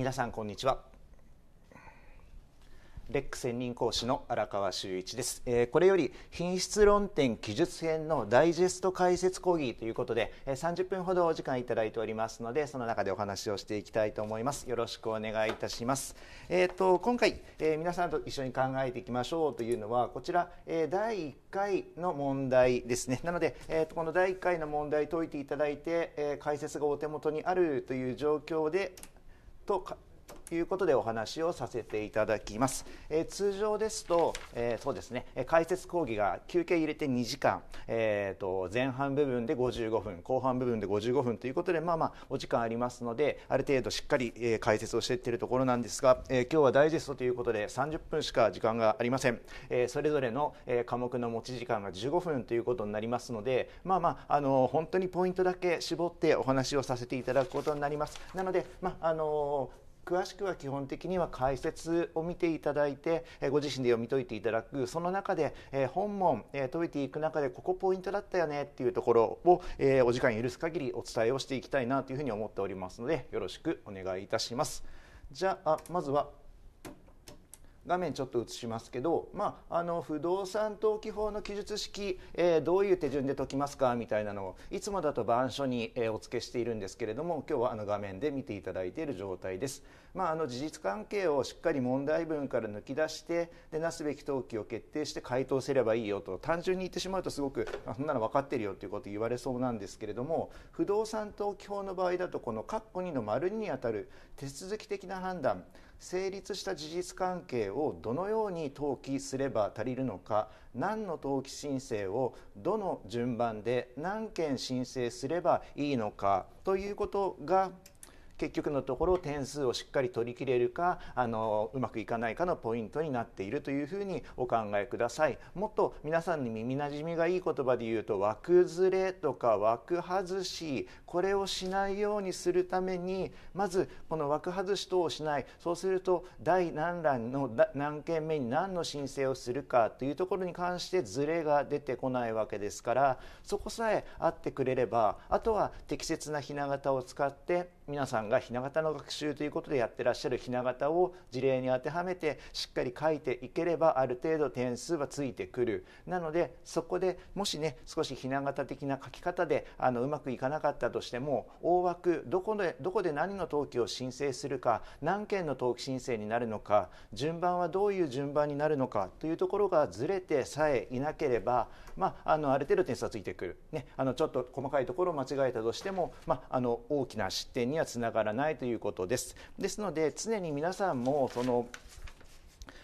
皆さんこんにちはレック専任講師の荒川修一です、えー、これより品質論点記述編のダイジェスト解説講義ということで、えー、30分ほどお時間いただいておりますのでその中でお話をしていきたいと思いますよろしくお願いいたしますえっ、ー、と今回、えー、皆さんと一緒に考えていきましょうというのはこちら、え第1回の問題ですねなので、えー、とこの第1回の問題解いていただいて、え解説がお手元にあるという状況でということでお話をさせていただきます、えー、通常ですと、えー、そうですね解説講義が休憩入れて2時間、えーと、前半部分で55分後半部分で55分ということでまあまあお時間ありますのである程度しっかり、解説をしていっているところなんですが、えー、今日はダイジェストということで30分しか時間がありません、えー、それぞれの、科目の持ち時間が15分ということになりますのでまあまああの本当にポイントだけ絞ってお話をさせていただくことになりますなのでまああのー詳しくは基本的には解説を見ていただいてご自身で読み解いていただくその中で本問解いていく中でここポイントだったよねっていうところをお時間許す限りお伝えをしていきたいなというふうに思っておりますのでよろしくお願いいたします。じゃあまずは画面ちょっと映しますけど、まあ、あの不動産登記法の記述式、えー、どういう手順で解きますかみたいなのをいつもだと板書に、えー、お付けしているんですけれども今日はあの画面で見ていただいている状態です。まあ、あの事実関係をしっかり問題文から抜き出してでなすべき登記を決定して回答すればいいよと単純に言ってしまうとすごくそんなの分かってるよということ言われそうなんですけれども不動産登記法の場合だとこの括弧2の丸2にあたる手続き的な判断成立した事実関係をどのように登記すれば足りるのか何の登記申請をどの順番で何件申請すればいいのかということが結局のところ点数をしっかり取り切れるかあのうまくいかないかのポイントになっているというふうにお考えください。もっと皆さんに耳なじみがいい言葉で言うと枠ずれとか枠外しこれをしないようにするためにまずこの枠外し等をしないそうすると第何欄の何件目に何の申請をするかというところに関してずれが出てこないわけですからそこさえあってくれればあとは適切なひな形を使って皆さんがひな形の学習ということでやってらっしゃるひな形を事例に当てはめてしっかり書いていければある程度点数はついてくるなのでそこでもしね少しひな形的な書き方であのうまくいかなかったとしても大枠どこでどこで何の登記を申請するか何件の登記申請になるのか順番はどういう順番になるのかというところがずれてさえいなければまあ、あのある程度点数はついてくる、ね、あのちょっと細かいところを間違えたとしても、まあ、あの大きな失点にはつながらないということです。ですので常に皆さんもその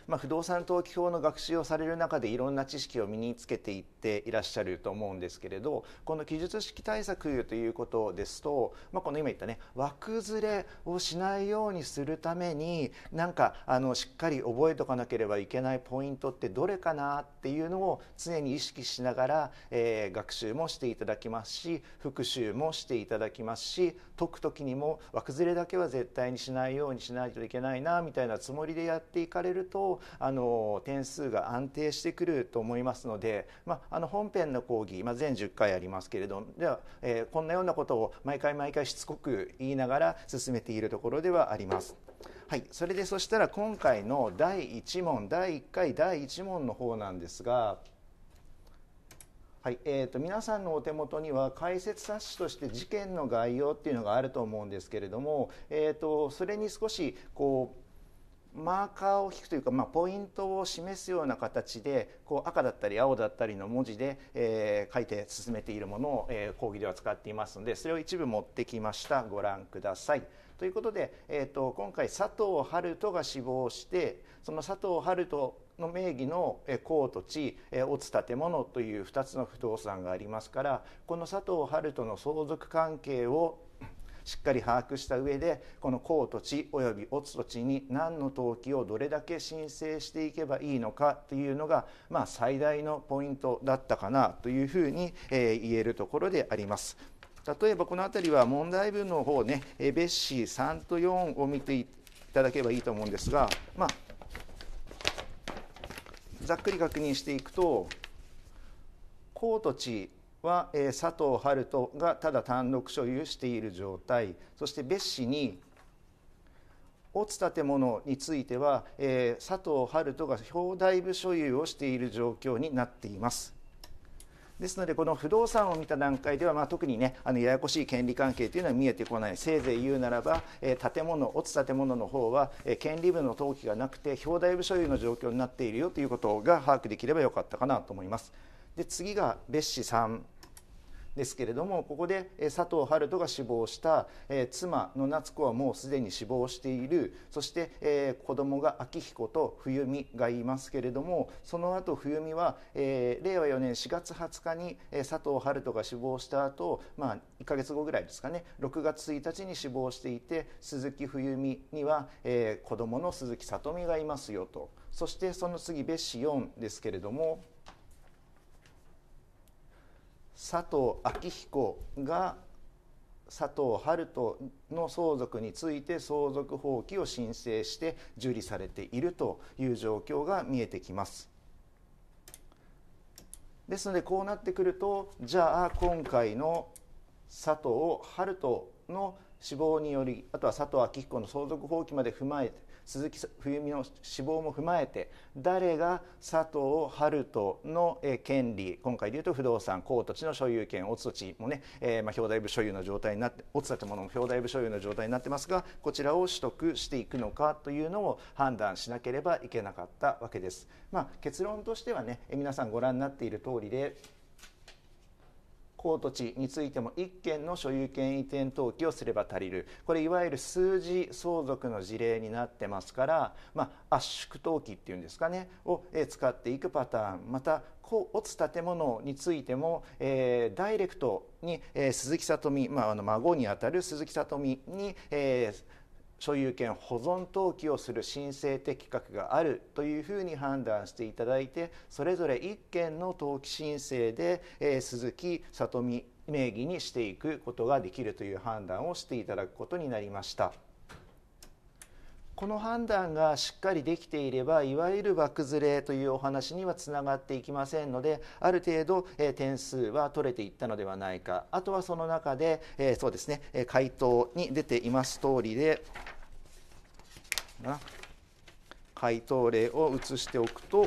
まあ、不動産登記法の学習をされる中でいろんな知識を身につけていっていらっしゃると思うんですけれどこの記述式対策ということですと、まあ、この今言ったね枠ずれをしないようにするためになんかあのしっかり覚えとかなければいけないポイントってどれかなっていうのを常に意識しながら、えー、学習もしていただきますし復習もしていただきますし解く時にも枠ずれだけは絶対にしないようにしないといけないなみたいなつもりでやっていかれるとあの点数が安定してくると思いますので、まあ、あの本編の講義、まあ、全10回ありますけれどもでは、えー、こんなようなことを毎回毎回しつこく言いながら進めているところではあります。はい、それでそしたら今回の第1問第1回第1問の方なんですが。はいえーと、皆さんのお手元には解説冊子として事件の概要っていうのがあると思うんですけれども、えーとそれに少しこうマーカーを引くというか、まあ、ポイントを示すような形でこう赤だったり青だったりの文字で、えー、書いて進めているものを、えー、講義では使っていますのでそれを一部持ってきましたご覧ください。ということで、えーと、今回佐藤春人が死亡してその佐藤春人の名義の公土地落つ建物という2つの不動産がありますからこの佐藤春人の相続関係をしっかり把握した上でこの公土地および乙土地に何の登記をどれだけ申請していけばいいのかというのが、まあ、最大のポイントだったかなというふうに、えー、言えるところであります。例えばこの辺りは問題文の方ね、え別紙3と4を見ていただければいいと思うんですが、まあ、ざっくり確認していくと公土地は、えー、佐藤春人がただ単独所有している状態そして別紙に乙建物については、えー、佐藤春人が表題部所有をしている状況になっています。ですのでこの不動産を見た段階では、まあ、特にねあのややこしい権利関係というのは見えてこないせいぜい言うならば、えー、建物落ち建物の方は、えー、権利部の登記がなくて表題部所有の状況になっているよということが把握できればよかったかなと思います。で次が別紙3ですけれどもここで佐藤温人が死亡した妻の夏子はもうすでに死亡しているそして子供が昭彦と冬美がいますけれどもその後冬美は令和4年4月20日に佐藤温人が死亡した後まあ1か月後ぐらいですかね6月1日に死亡していて鈴木冬美には子供の鈴木里美がいますよとそしてその次別紙4ですけれども。佐藤昭彦が佐藤春人の相続について相続放棄を申請して受理されているという状況が見えてきます。ですのでこうなってくるとじゃあ今回の佐藤春人の死亡によりあとは佐藤昭彦の相続放棄まで踏まえて鈴木冬美の死亡も踏まえて誰が佐藤春人の権利今回でいうと不動産公土地の所有権乙土地もね、えー、まあ表題部所有の状態になって乙土建物も表題部所有の状態になってますがこちらを取得していくのかというのを判断しなければいけなかったわけです。まあ、結論としてはね皆さんご覧になっている通りで法土地についても1件の所有権移転登記をすれば足りるこれいわゆる数字相続の事例になってますから、まあ、圧縮登記っていうんですかねを使っていくパターンまたこう落つ建物についても、えー、ダイレクトに、えー、鈴木さとみ、まあ、あの孫にあたる鈴木さとみに、えー所有権保存登記をする申請的確があるというふうに判断していただいてそれぞれ1件の登記申請で、えー、鈴木里美名義にしていくことができるという判断をしていただくことになりました。この判断がしっかりできていればいわゆる場ずれというお話にはつながっていきませんのである程度、え点数は取れていったのではないかあとはその中で、えそうですね回答に出ています通りで回答例を移しておくと。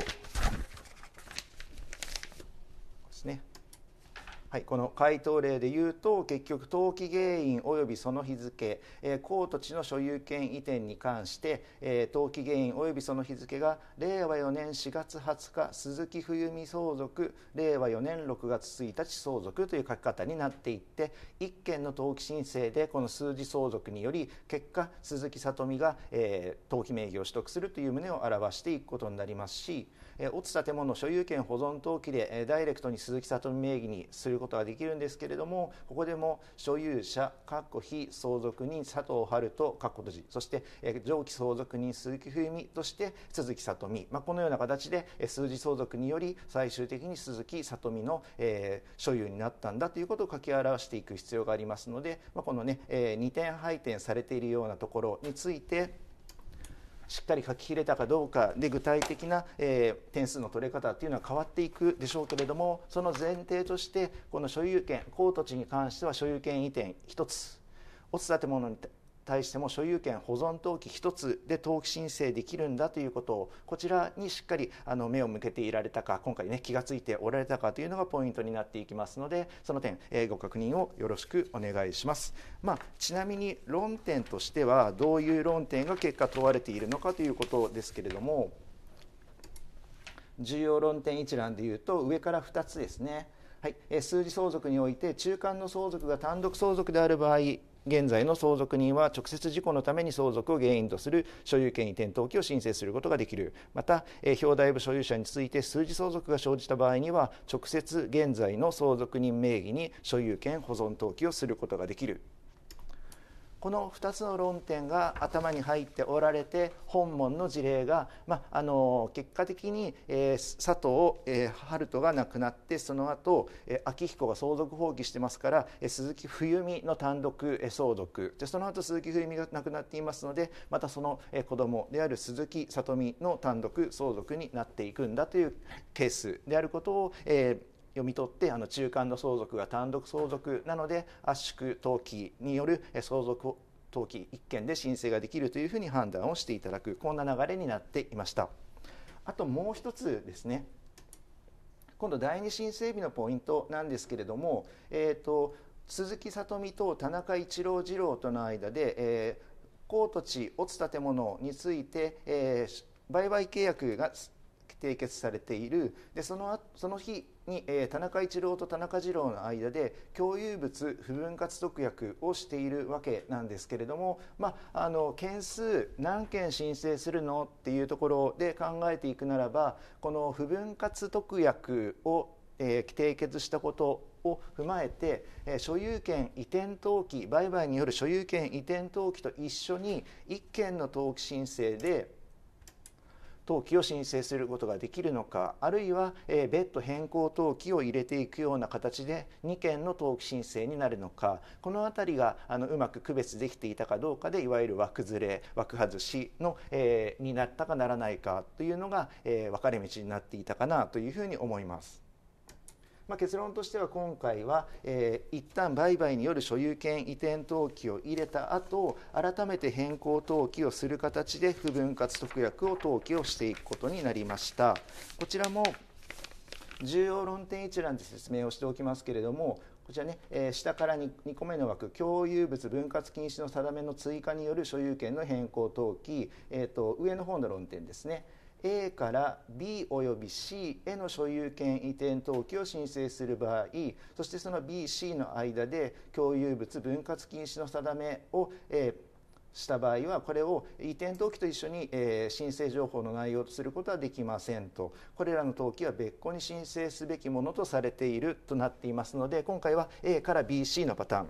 はい、この回答例で言うと結局登記原因及びその日付、えー、公土地の所有権移転に関して、えー、登記原因及びその日付が令和4年4月20日鈴木冬美相続令和4年6月1日相続という書き方になっていって1件の登記申請でこの数字相続により結果鈴木さとみが、えー、登記名義を取得するという旨を表していくことになりますし、えー、落ち建物所有権保存登記で、えー、ダイレクトに鈴木さとみ名義にすることができるんですけれどもここでも所有者括弧非相続人佐藤春と括弧閉じそして上記相続人鈴木冬美として鈴木と美、まあ、このような形で数字相続により最終的に鈴木と美の、えー、所有になったんだということを書き表していく必要がありますので、まあ、このね、えー、2点配点されているようなところについてしっかり書ききれたかどうかで具体的な、えー、点数の取れ方っていうのは変わっていくでしょうけれどもその前提としてこの所有権高土地に関しては所有権移転1つを建物に対しても所有権保存登記1つで登記申請できるんだということをこちらにしっかりあの目を向けていられたか今回ね気が付いておられたかというのがポイントになっていきますのでその点、えご確認をよろしくお願いします、まあ、ちなみに論点としてはどういう論点が結果問われているのかということですけれども重要論点一覧でいうと上から2つですね。はい、数字相続において中間の相続が単独相続である場合現在の相続人は直接事故のために相続を原因とする所有権移転登記を申請することができるまた、えー、表題部所有者について数字相続が生じた場合には直接現在の相続人名義に所有権保存登記をすることができるこの2つの論点が頭に入っておられて本門の事例が、まあ、あの結果的に、えー、佐藤、えー、春人が亡くなってその後、えー、明彦が相続放棄してますから、えー、鈴木冬美の単独、えー、相続でその後鈴木冬美が亡くなっていますのでまたその、えー、子供である鈴木里美の単独相続になっていくんだというケースであることを、えー読み取ってあの中間の相続が単独相続なので圧縮登記による相続登記1件で申請ができるというふうに判断をしていただくこんな流れになっていましたあともう一つですね今度第2申請日のポイントなんですけれども、えーと、鈴木さとみと田中一郎次郎との間で、えー、高土地落つ建物について、えー、売買契約が締結されているでそのその日に、えー、田中一郎と田中二郎の間で共有物不分割特約をしているわけなんですけれども、まあ、あの件数何件申請するのっていうところで考えていくならばこの不分割特約を、えー、締結したことを踏まえて、えー、所有権移転登記売買による所有権移転登記と一緒に1件の登記申請で登記を申請することができるのかあるいは、え別途変更登記を入れていくような形で2件の登記申請になるのかこの辺りがあのうまく区別できていたかどうかでいわゆる枠ずれ枠外しの、えー、になったかならないかというのが、えー、分かれ道になっていたかなというふうに思います。まあ、結論としては今回は、えー、一旦売買による所有権移転登記を入れた後改めて変更登記をする形で不分割特約を登記をしていくことになりました。こちらも重要論点一覧で説明をしておきますけれどもこちらね、えー、下から 2, 2, 個目の枠共有物分割禁止の定めの追加による所有権の変更登記、えーと、と上の方の論点ですね A から B および C への所有権移転登記を申請する場合そしてその BC の間で共有物分割禁止の定めを、えー、した場合はこれを移転登記と一緒に、申請情報の内容とすることはできませんとこれらの登記は別個に申請すべきものとされているとなっていますので今回は A から BC のパターン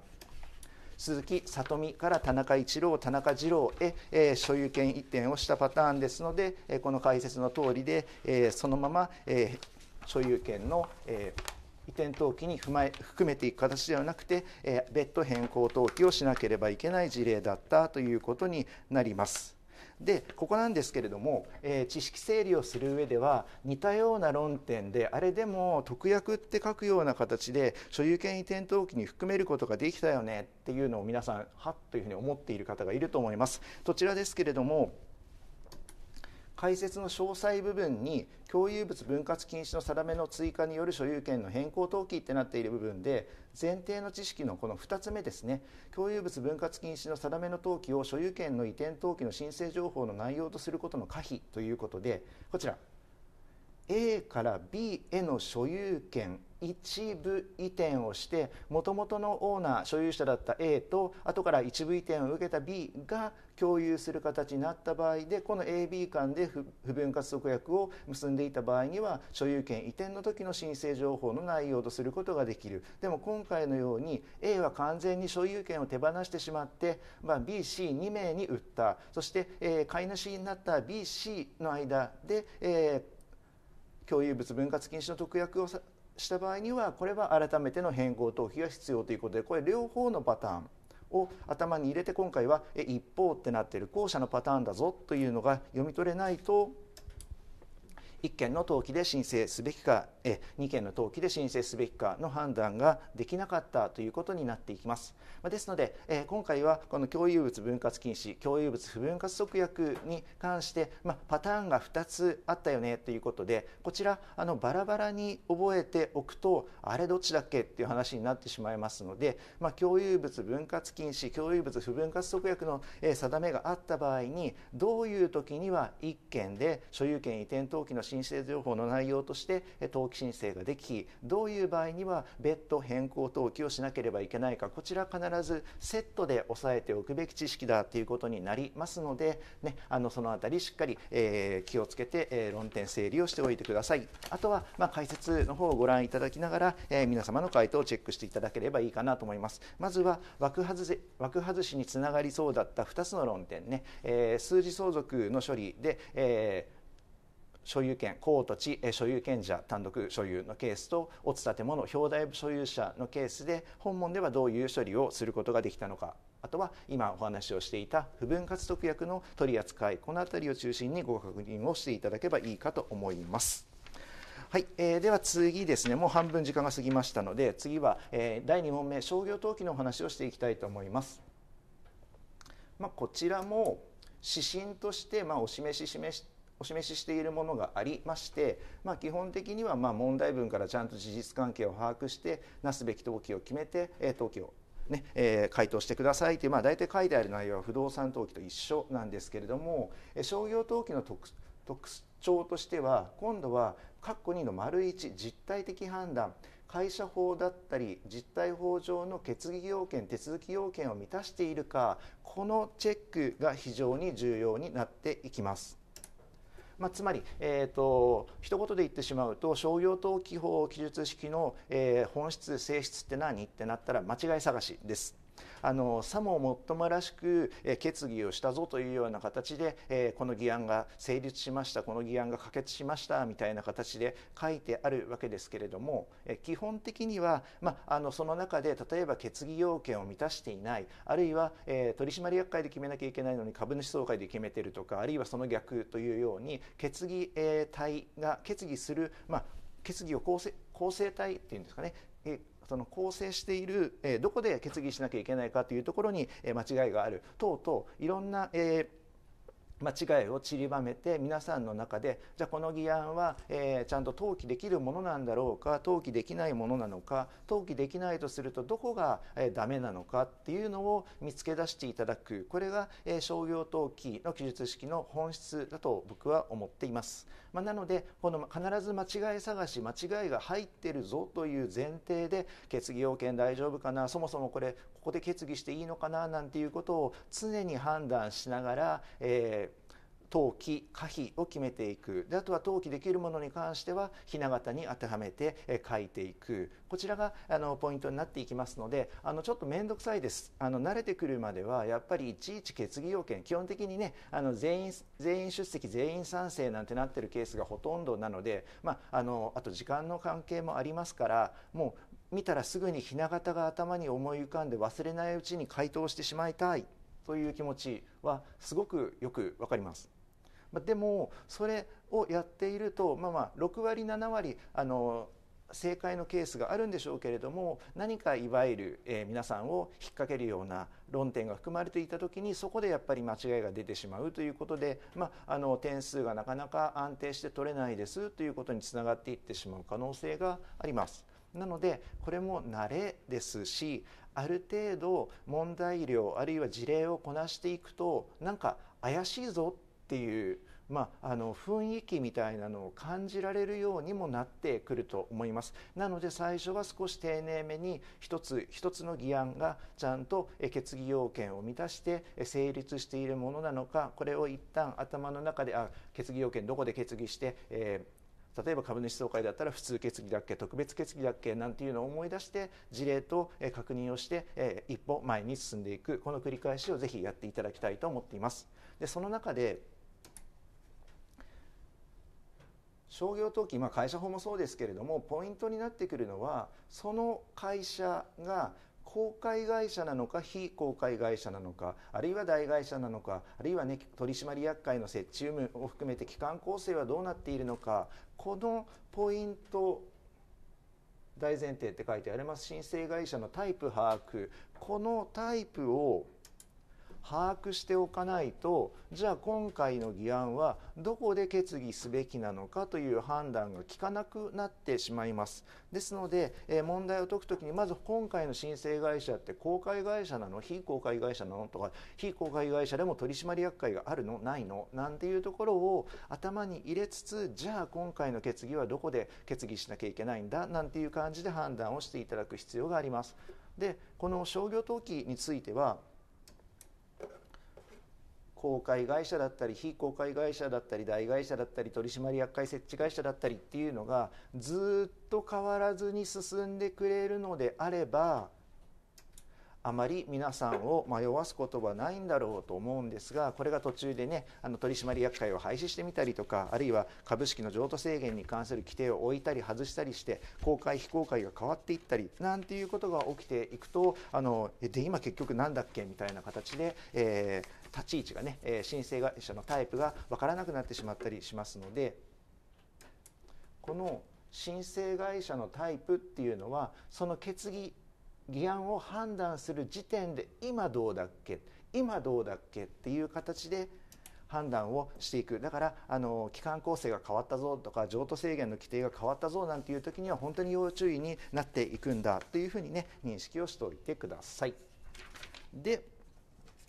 鈴木里美から田中一郎田中二郎へ、えー、所有権移転をしたパターンですので、えー、この解説の通りで、えー、そのまま、えー、所有権の、えー、移転登記に踏まえ含めていく形ではなくて、えー、別途変更登記をしなければいけない事例だったということになります。でここなんですけれども、えー、知識整理をする上では似たような論点であれでも特約って書くような形で所有権移転登記に含めることができたよねっていうのを皆さんはっというふうに思っている方がいると思います。そちらですけれども解説の詳細部分に共有物分割禁止の定めの追加による所有権の変更登記ってなっている部分で前提の知識のこの2つ目ですね共有物分割禁止の定めの登記を所有権の移転登記の申請情報の内容とすることの可否ということでこちら A から B への所有権一部移転をしてもともとのオーナー所有者だった A と後から一部移転を受けた B が共有する形になった場合でこの AB 間で不分割特約を結んでいた場合には所有権移転の時の申請情報の内容とすることができるでも今回のように A は完全に所有権を手放してしまって、まあ、BC2 名に売ったそして、えー、買い主になった BC の間で、えー共有物分割禁止の特約をした場合にはこれは改めての変更登記が必要ということでこれ両方のパターンを頭に入れて今回は一方ってなってる後者のパターンだぞというのが読み取れないと1件の登記で申請すべきかえ2件の登記で申請すべきかの判断ができなかったということになっていきます。ですので、え今回はこの共有物分割禁止共有物不分割則約に関して、まパターンが2つあったよねということでこちらあのバラバラに覚えておくとあれどっちだっけっていう話になってしまいますので、ま共有物分割禁止共有物不分割則約の、え定めがあった場合にどういう時には1件で所有権移転登記の申請情報の内容として登記申請ができどういう場合には別途変更登記をしなければいけないかこちら必ずセットで押さえておくべき知識だということになりますので、ね、あのその辺りしっかり、えー、気をつけて、えー、論点整理をしておいてくださいあとは、まあ、解説の方をご覧いただきながら、えー、皆様の回答をチェックしていただければいいかなと思いますまずは枠外せ枠外しにつながりそうだった2つの論点ね、え数字相続の処理で、えー所有権公土地所有権者単独所有のケースと乙建物表題部所有者のケースで本門ではどういう処理をすることができたのかあとは今お話をしていた不分割特約の取り扱いこの辺りを中心にご確認をしていただければいいかと思います。はい、えー、では次ですねもう半分時間が過ぎましたので次は、えー、第2問目商業登記のお話をしていきたいと思います。まあ、こちらも指針として、まあ、お示し示しお示ししているものがありまして、まあ、基本的にはま問題文からちゃんと事実関係を把握してなすべき登記を決めて、え登記をねえー、回答してくださいという、まあ、大体書いてある内容は不動産登記と一緒なんですけれども、え商業登記の特特徴としては今度は括弧2の丸1実態的判断会社法だったり実態法上の決議要件手続き要件を満たしているかこのチェックが非常に重要になっていきます。まあ、つまり、えーと、一言で言ってしまうと商業登記法記述式の、えー、本質性質って何ってなったら間違い探しです。あのさももっともらしく決議をしたぞというような形で、えこの議案が成立しましたこの議案が可決しましたみたいな形で書いてあるわけですけれども、え基本的には、まあ、のその中で例えば決議要件を満たしていないあるいは、え取締役会で決めなきゃいけないのに株主総会で決めてるとかあるいはその逆というように決議、え体が決議する、ま決議を構成構成体っていうんですかねその構成している、えどこで決議しなきゃいけないかというところに、え間違いがある等々いろんな、え間違いを散りばめて皆さんの中でじゃあこの議案は、えー、ちゃんと登記できるものなんだろうか登記できないものなのか登記できないとするとどこが、えー、ダメなのかっていうのを見つけ出していただくこれが、えー、商業登記の記述式の本質だと僕は思っています、まあ、なのでこの必ず間違い探し間違いが入ってるぞという前提で決議要件大丈夫かなそもそもこれここで決議していいのかななんていうことを常に判断しながら、えー、登記可否を決めていくであとは登記できるものに関してはひな形に当てはめて書いていくこちらがあのポイントになっていきますのであのちょっと面倒くさいですあの慣れてくるまではやっぱりいちいち決議要件基本的にねあの全員全員出席全員賛成なんてなってるケースがほとんどなので、まあ、あのあと時間の関係もありますからもう見たらすぐに雛形が頭に思い浮かんで忘れないうちに回答してしまいたいという気持ちはすごくよくわかります。でもそれをやっているとまあまあ6割7割あの正解のケースがあるんでしょうけれども何かいわゆる、えー、皆さんを引っ掛けるような論点が含まれていた時にそこでやっぱり間違いが出てしまうということで、まあ、あの点数がなかなか安定して取れないですということにつながっていってしまう可能性があります。なのでこれも慣れですしある程度問題量あるいは事例をこなしていくとなんか怪しいぞっていう、まあ、あの雰囲気みたいなのを感じられるようにもなってくると思いますなので最初は少し丁寧めに一つ一つの議案がちゃんと決議要件を満たして成立しているものなのかこれを一旦頭の中であ決議要件どこで決議して、えー例えば株主総会だったら普通決議だっけ特別決議だっけなんていうのを思い出して事例と確認をして一歩前に進んでいくこの繰り返しをぜひやっていただきたいと思っています。でその中で商業登記、まあ、会社法もそうですけれどもポイントになってくるのはその会社が公開会社なのか非公開会社なのかあるいは大会社なのかあるいは、ね、取締役会の設置有無を含めて機関構成はどうなっているのかこのポイント大前提って書いてあります申請会社のタイプ把握このタイプを把握しておかないとじゃあ今回の議案はどこで決議すべきなのかという判断が効かなくなってしまいますですので、え問題を解くときにまず今回の申請会社って公開会社なの非公開会社なのとか非公開会社でも取締役会があるのないのなんていうところを頭に入れつつじゃあ今回の決議はどこで決議しなきゃいけないんだなんていう感じで判断をしていただく必要があります。でこの商業登記については公開会社だったり非公開会社だったり大会社だったり取締役会設置会社だったりっていうのがずっと変わらずに進んでくれるのであればあまり皆さんを迷わすことはないんだろうと思うんですがこれが途中でねあの取締役会を廃止してみたりとかあるいは株式の譲渡制限に関する規定を置いたり外したりして公開非公開が変わっていったりなんていうことが起きていくとあので今結局なんだっけみたいな形で、えー、立ち位置がね申請会社のタイプが分からなくなってしまったりしますのでこの申請会社のタイプっていうのはその決議議案を判断する時点で今どうだっけ今どうだっけっていう形で判断をしていくだからあの機関構成が変わったぞとか譲渡制限の規定が変わったぞなんていう時には本当に要注意になっていくんだというふうにね認識をしておいてください。で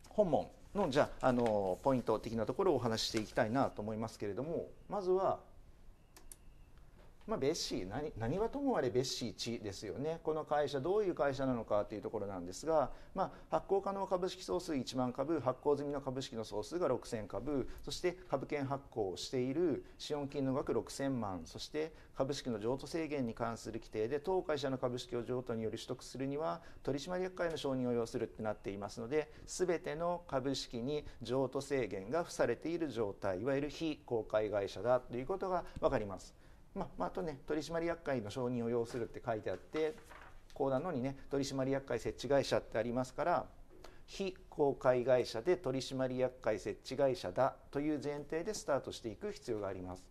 本問のじゃああのポイント的なところをお話ししていきたいなと思いますけれどもまずはまあ、ベッシー何何はともあれベッシー地ですよねこの会社どういう会社なのかというところなんですが、まあ、発行可能株式総数1万株発行済みの株式の総数が6000株そして株券発行をしている資本金の額6000万そして株式の譲渡制限に関する規定で当会社の株式を譲渡により取得するには取締役会の承認を要するってなっていますので全ての株式に譲渡制限が付されている状態いわゆる非公開会社だということが分かります。まあ、あとね取締役会の承認を要するって書いてあって講談のにね取締役会設置会社ってありますから非公開会社で取締役会設置会社だという前提でスタートしていく必要があります。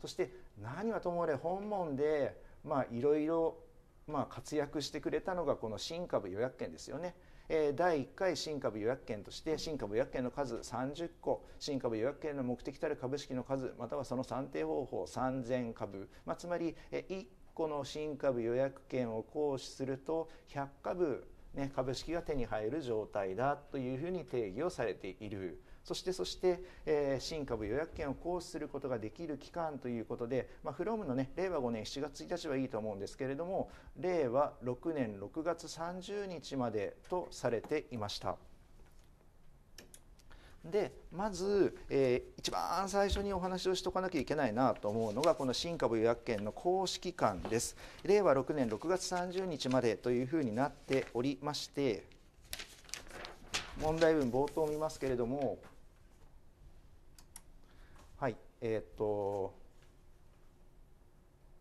そして何はともあれ本門でいろいろ活躍してくれたのがこの新株予約権ですよね。え第1回新株予約権として新株予約権の数30個新株予約権の目的たる株式の数またはその算定方法3000株、まあ、つまり、え1個の新株予約権を行使すると100株ね、株式が手に入る状態だというふうに定義をされているそしてそして、えー、新株予約権を行使することができる期間ということで、まあ、フロムのね令和5年7月1日はいいと思うんですけれども令和6年6月30日までとされていました。でまず、えー、一番最初にお話をしておかなきゃいけないなと思うのがこの新株予約権の行使期間です令和6年6月30日までというふうになっておりまして問題文冒頭見ますけれどもえっ、と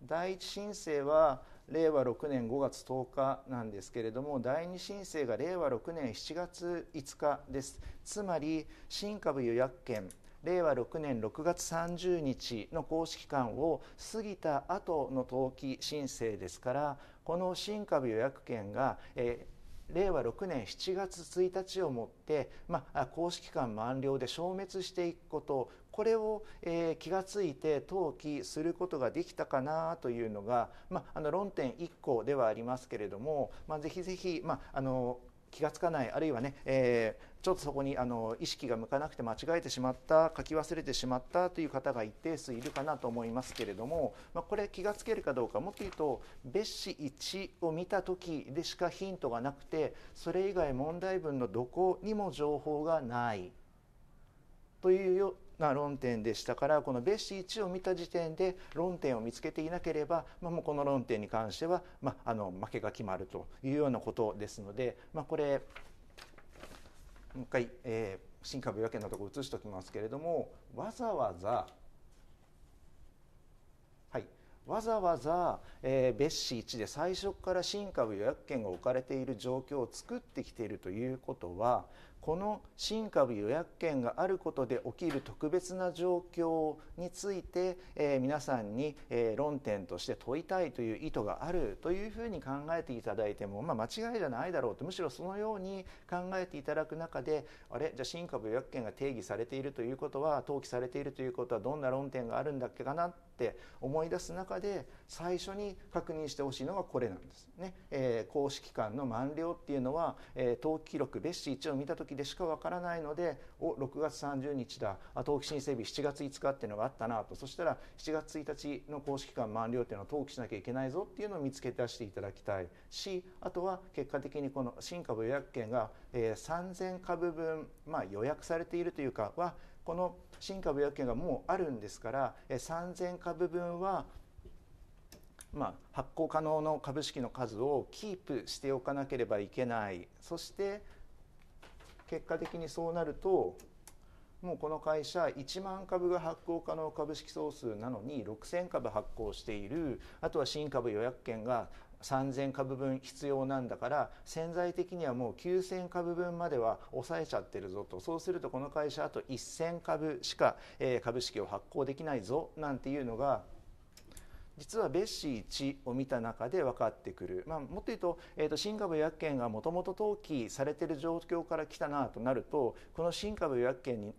第一申請は令和6年5月10日なんですけれども第2申請が令和6年7月5日ですつまり新株予約権令和6年6月30日の公式期間を過ぎた後の登記申請ですからこの新株予約権が、えー、令和6年7月1日をもって、まあ、公式間満了で消滅していくことこれを、えー、気がついて登記することができたかなというのが、まあ、あの論点1個ではありますけれども、まあ、ぜひぜひ、まあ、あの気が付かないあるいはね、えー、ちょっとそこにあの意識が向かなくて間違えてしまった書き忘れてしまったという方が一定数いるかなと思いますけれども、まあ、これ気が付けるかどうかもっと言うと別紙1を見た時でしかヒントがなくてそれ以外問題文のどこにも情報がないというな論点でしたからこの別紙1を見た時点で論点を見つけていなければ、まあ、もうこの論点に関しては、まあ、あの負けが決まるというようなことですので、まあ、これもう一回、えー、新株予約のところ移しておきますけれどもわざわざはいわざわざ、えー、別紙1で最初から新株予約権が置かれている状況を作ってきているということはこの新株予約権があることで起きる特別な状況について、えー、皆さんに、えー、論点として問いたいという意図があるというふうに考えていただいても、まあ、間違いじゃないだろうとむしろそのように考えていただく中であれじゃあ新株予約権が定義されているということは登記されているということはどんな論点があるんだっけかなって思い出す中で最初に確認してほしいのがこれなんですね、えー、公式間の満了っていうのは、えー、登記記録別紙1を見た時でしかわからないのでお6月30日だ登記申請日7月5日っていうのがあったなとそしたら7月1日の公式間満了っていうのを登記しなきゃいけないぞっていうのを見つけ出していただきたいしあとは結果的にこの新株予約権が、えー、3000株分、まあ、予約されているというかはこの新株約券がもうあるんですから3000株分はまあ、発行可能の株式の数をキープしておかなければいけないそして結果的にそうなるともうこの会社1万株が発行可能株式総数なのに6000株発行しているあとは新株予約権が3,000株分必要なんだから潜在的にはもう9,000株分までは抑えちゃってるぞとそうするとこの会社あと1,000株しか、え株式を発行できないぞなんていうのが実は別紙1を見た中で分かってくる、まあ、もっと言うと,、えと、新株予約権がもともと登記されてる状況から来たなとなるとこの新株予約権に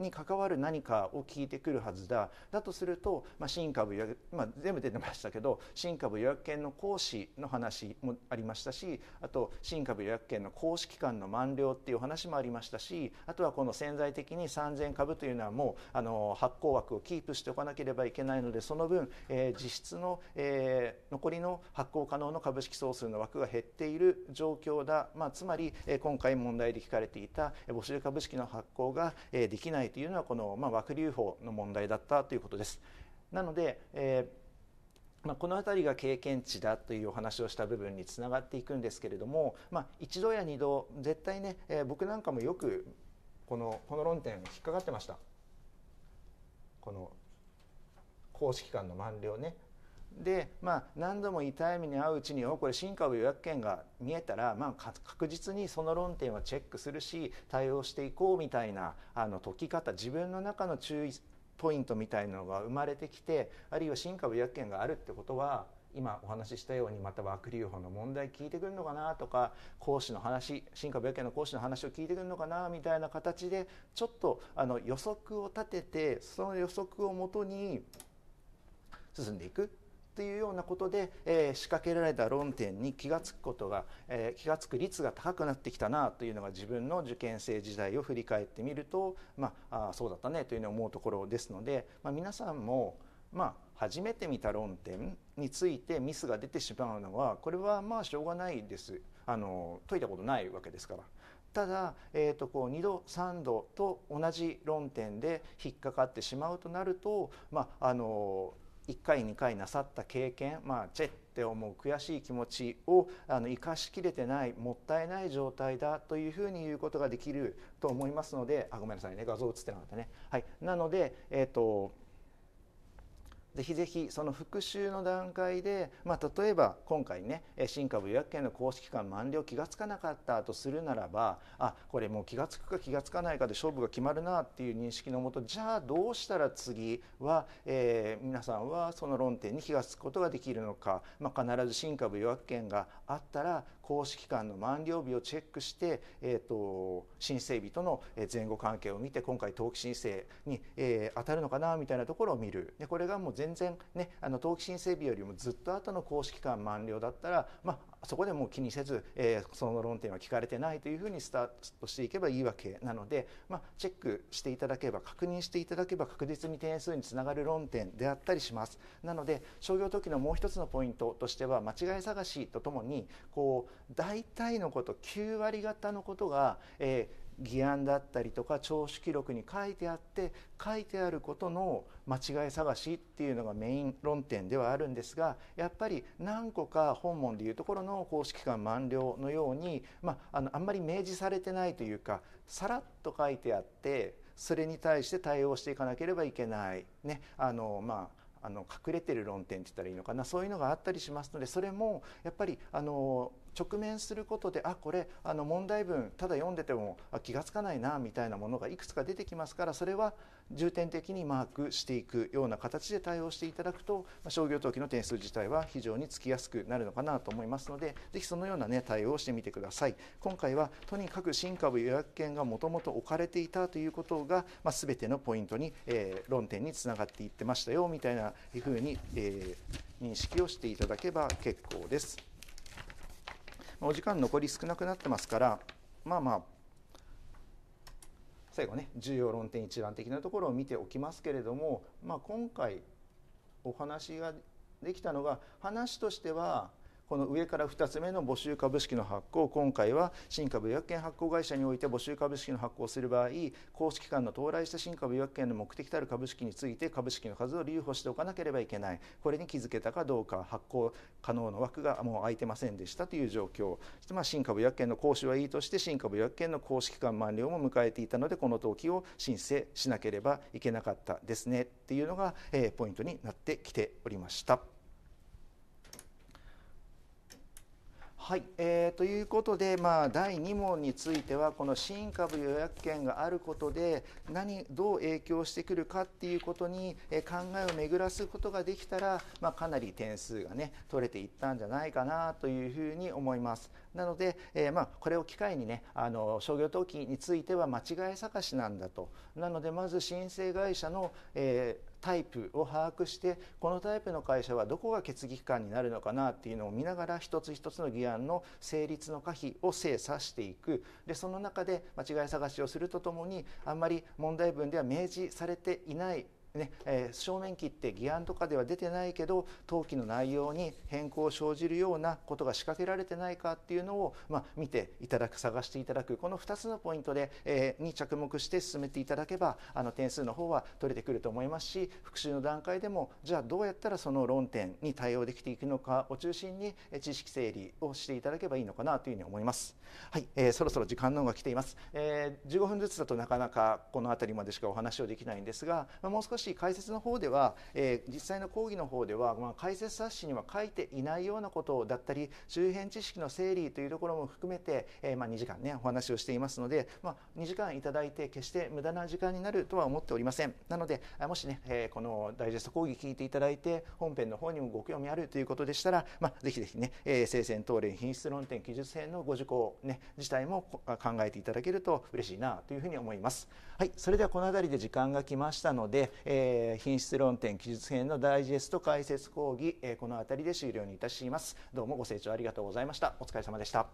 に関わる何かを聞いてくるはずだだとすると、まあ、新株予約、まあ、全部出てましたけど新株予約権の行使の話もありましたしあと新株予約権の行使期間の満了っていう話もありましたしあとはこの潜在的に3000株というのはもうあの発行枠をキープしておかなければいけないのでその分、えー、実質の、えー、残りの発行可能の株式総数の枠が減っている状況だ、まあ、つまり、えー、今回問題で聞かれていた募集株式の発行が、えできないというのはこの、まあ、枠流法の問題だったということです。なので、えーまあ、この辺りが経験値だというお話をした部分につながっていくんですけれども、まあ、一度や二度絶対ね、えー、僕なんかもよくこのこの論点引っかかってました。この公式間の満了ねで、まあ、何度も痛い目に遭ううちにこれ新株予約権が見えたら、まあ、確実にその論点はチェックするし対応していこうみたいなあの解き方自分の中の注意ポイントみたいなのが生まれてきてあるいは新株予約権があるってことは今お話ししたようにまた枠流法の問題聞いてくるのかなとか講師の話新株予約権の講師の話を聞いてくるのかなみたいな形でちょっとあの予測を立ててその予測をもとに進んでいくっていうようなことで、えー、仕掛けられた論点に気が付くことが、えー、気が付く率が高くなってきたなというのが自分の受験生時代を振り返ってみると、まあ、あそうだったねというのを思うところですので、まあ、皆さんも、まあ、初めて見た論点についてミスが出てしまうのはこれはまあしょうがないですあの解いたことないわけですから。ただ、えー、とこう2度3度と同じ論点で引っかかってしまうとなると、まあ、あの1回2回なさった経験まあチェって思う悔しい気持ちをあの生かしきれてないもったいない状態だというふうに言うことができると思いますのであごめんなさいね画像映ってなかったね。はい、なので、えーとぜひぜひその復習の段階で、まあ、例えば今回ね新株予約権の行使期間満了気が付かなかったとするならばあこれもう気が付くか気が付かないかで勝負が決まるなっていう認識のもとじゃあどうしたら次は、えー、皆さんはその論点に気が付くことができるのか、まあ、必ず新株予約権があったら行使期間の満了日をチェックして、えーと、と申請日との前後関係を見て今回登記申請に、えー、当たるのかなみたいなところを見る。でこれがもう全然ねあの登記申請日よりもずっと後の公式間満了だったら、まあ、そこでもう気にせず、えー、その論点は聞かれてないというふうにスタートしていけばいいわけなので、まあ、チェックしていただければ確認していただければ確実に点数につながる論点であったりしますなので商業登記のもう一つのポイントとしては間違い探しとともにこう大体のこと9割方のことが、えー、議案だったりとか聴取記録に書いてあって書いてあることの間違い探しっていうのがメイン論点ではあるんですがやっぱり何個か本門でいうところの公式官満了のように、まあ、あのあんまり明示されてないというかさらっと書いてあってそれに対して対応していかなければいけない。ねあのまああの隠れてる論点って言ったらいいのかなそういうのがあったりしますのでそれもやっぱりあの直面することであこれあの問題文ただ読んでてもあ気が付かないなみたいなものがいくつか出てきますからそれは重点的にマークしていくような形で対応していただくと、まあ、商業登記の点数自体は非常につきやすくなるのかなと思いますのでぜひそのような、ね、対応をしてみてください今回はとにかく新株予約券がもともと置かれていたということが、まあ、全てのポイントに、えー、論点につながっていってましたよみたいなふうに、えー、認識をしていただけば結構です。お時間残り少なくなってますからまあまあ最後ね重要論点一覧的なところを見ておきますけれども、まあ、今回お話ができたのが話としてはこの上から2つ目の募集株式の発行今回は新株予約権発行会社において募集株式の発行する場合公式期間の到来した新株予約権の目的たる株式について株式の数を留保しておかなければいけないこれに気づけたかどうか発行可能の枠がもう空いてませんでしたという状況そして、まあ、新株予約権の行使はいいとして新株予約権の公式期間満了も迎えていたのでこの登記を申請しなければいけなかったですねっていうのが、えー、ポイントになってきておりました。はい、えー、ということで、まあ、第2問についてはこの新株予約権があることで何どう影響してくるかっていうことに、え考えを巡らすことができたら、まあ、かなり点数がね取れていったんじゃないかなというふうに思います。なので、えー、まあ、これを機会にねあの商業登記については間違い探しなんだとなのでまず申請会社の、えータイプを把握してこのタイプの会社はどこが決議機関になるのかなっていうのを見ながら一つ一つの議案の成立の可否を精査していくでその中で間違い探しをするとともにあんまり問題文では明示されていないねえー、正面切って議案とかでは出てないけど登記の内容に変更を生じるようなことが仕掛けられてないかっていうのを、まあ、見ていただく探していただくこの2つのポイントで、えー、に着目して進めていただけばあの点数の方は取れてくると思いますし復習の段階でもじゃあどうやったらその論点に対応できていくのかを中心にえ知識整理をしていただけばいいのかなというふうに思います。はい、えー、そろそろ時間の方が来ています、えー、15分ずつだとなかなかこの辺りまでしかお話をできないんですが、まあ、もう少しし解説の方では、えー、実際の講義の方では、まあ、解説冊子には書いていないようなことだったり周辺知識の整理というところも含めて、えー、まあ、2時間ねお話をしていますので、まあ、2時間いただいて決して無駄な時間になるとは思っておりませんなのでもしね、えー、このダイジェスト講義聞いていただいて本編の方にもご興味あるということでしたら、まあ、ぜひぜひね、えー、生鮮東連品質論点記述編のご受講、ね、自体も考えていただけると嬉しいなというふうに思います。はい、それではこの辺りで時間が来ましたので、え品質論点記述編のダイジェスト解説講義、えこの辺りで終了にいたしますどうもご清聴ありがとうございましたお疲れ様でした